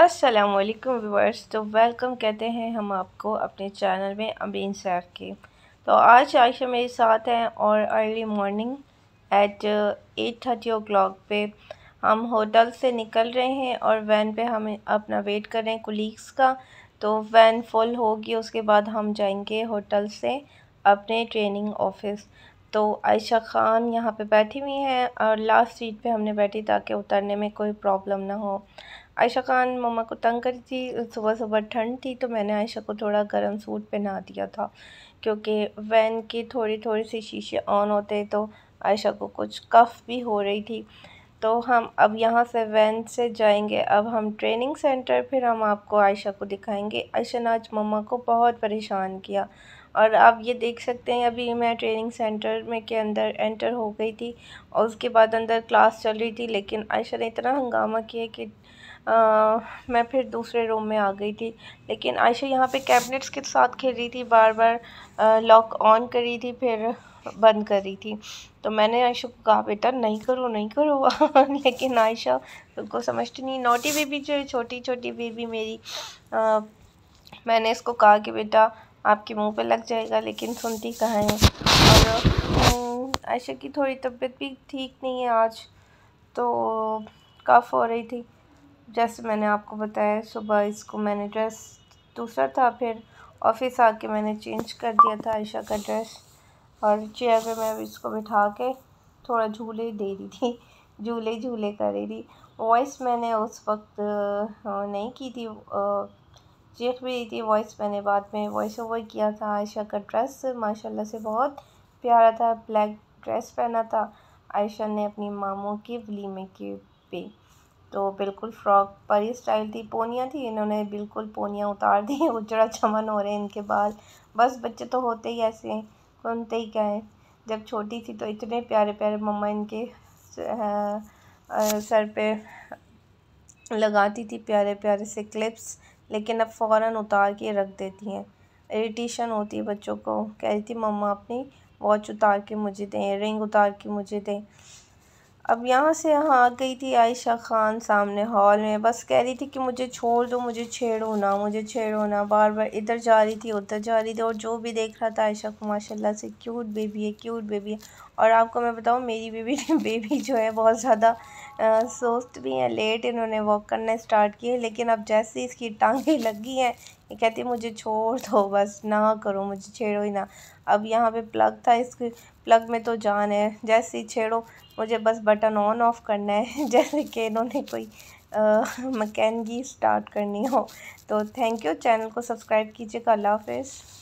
असलकम वालेकुम व्यूअर्स तो वेलकम कहते हैं हम आपको अपने चैनल में अमीन सैफ के तो आज आयशा मेरे साथ हैं और early morning at eight thirty o'clock पर हम होटल से निकल रहे हैं और वैन पे हम अपना वेट कर रहे हैं कुलीग्स का तो वैन फुल होगी उसके बाद हम जाएंगे होटल से अपने ट्रेनिंग ऑफिस तो आयशा ख़ान यहाँ पे बैठी हुई हैं और लास्ट सीट पे हमने बैठी ताकि उतरने में कोई प्रॉब्लम ना हो आयशा ख़ान मम्मा को तंग करी थी सुबह सुबह ठंड थी तो मैंने आयशा को थोड़ा गर्म सूट पहना दिया था क्योंकि वैन की थोड़ी थोड़ी सी शीशे ऑन होते तो आयशा को कुछ कफ भी हो रही थी तो हम अब यहाँ से वैन से जाएंगे अब हम ट्रेनिंग सेंटर फिर हम आपको आयशा को दिखाएंगे आयशा ने आज मम्मा को बहुत परेशान किया और आप ये देख सकते हैं अभी मैं ट्रेनिंग सेंटर में के अंदर एंटर हो गई थी और उसके बाद अंदर क्लास चल रही थी लेकिन आयशा ने इतना हंगामा किया कि आ, मैं फिर दूसरे रूम में आ गई थी लेकिन आयशा यहाँ पे कैबिनेट्स के साथ खेल रही थी बार बार लॉक ऑन करी थी फिर बंद कर रही थी तो मैंने आयशा को कहा बेटा नहीं करो नहीं करो लेकिन आयशा उनको समझती नहीं नोटी बेबी जो है छोटी छोटी बेबी मेरी आ, मैंने इसको कहा कि बेटा आपके मुंह पे लग जाएगा लेकिन सुनती कहाँ है और हम्म, आयशा की थोड़ी तबीयत भी ठीक नहीं है आज तो कफ हो रही थी जैसे मैंने आपको बताया सुबह इसको मैंने ड्रेस दूसरा था फिर ऑफिस आके मैंने चेंज कर दिया था आयशा का ड्रेस और चेयर पे मैं इसको बिठा के थोड़ा झूले दे रही थी झूले झूले कर रही थी वॉइस मैंने उस वक्त नहीं की थी चीख भी दी थी वॉइस मैंने बाद में वॉइस ओवर किया था आयशा का ड्रेस माशाल्लाह से बहुत प्यारा था ब्लैक ड्रेस पहना था आयशा ने अपनी मामों की वलीमे के पे तो बिल्कुल फ्रॉक पर ही स्टाइल थी पोनियाँ थी इन्होंने बिल्कुल पोनियाँ उतार दी उजड़ा चमन हो रहे हैं इनके बाल बस बच्चे तो होते ही ऐसे हैं सुनते ही क्या है जब छोटी थी तो इतने प्यारे प्यारे मम्मा इनके सर पे लगाती थी प्यारे प्यारे से क्लिप्स लेकिन अब फ़ौर उतार के रख देती हैं इरीटेशन होती है बच्चों को कहती मम्मा अपनी वॉच उतार के मुझे दें रिंग उतार के मुझे दें अब यहाँ से यहाँ आ गई थी आयशा ख़ान सामने हॉल में बस कह रही थी कि मुझे छोड़ दो मुझे छेड़ो ना मुझे छेड़ो ना बार बार इधर जा रही थी उधर जा रही थी और जो भी देख रहा था आयशा को माशाल्लाह से क्यूट बेबी है क्यूट बेबी है और आपको मैं बताऊँ मेरी बेबी बेबी जो है बहुत ज़्यादा सोस्त भी हैं लेट इन्होंने वॉक करना स्टार्ट किया लेकिन अब जैसे इसकी टांगें लगी हैं कहती है मुझे छोड़ दो बस ना करो मुझे छेड़ो ही ना अब यहाँ पे प्लग था इसके प्लग में तो जान है जैसे ही छेड़ो मुझे बस बटन ऑन ऑफ करना है जैसे कि इन्होंने कोई मकैनगी स्टार्ट करनी हो तो थैंक यू चैनल को सब्सक्राइब कीजिएगा अल्लाह हाफिज़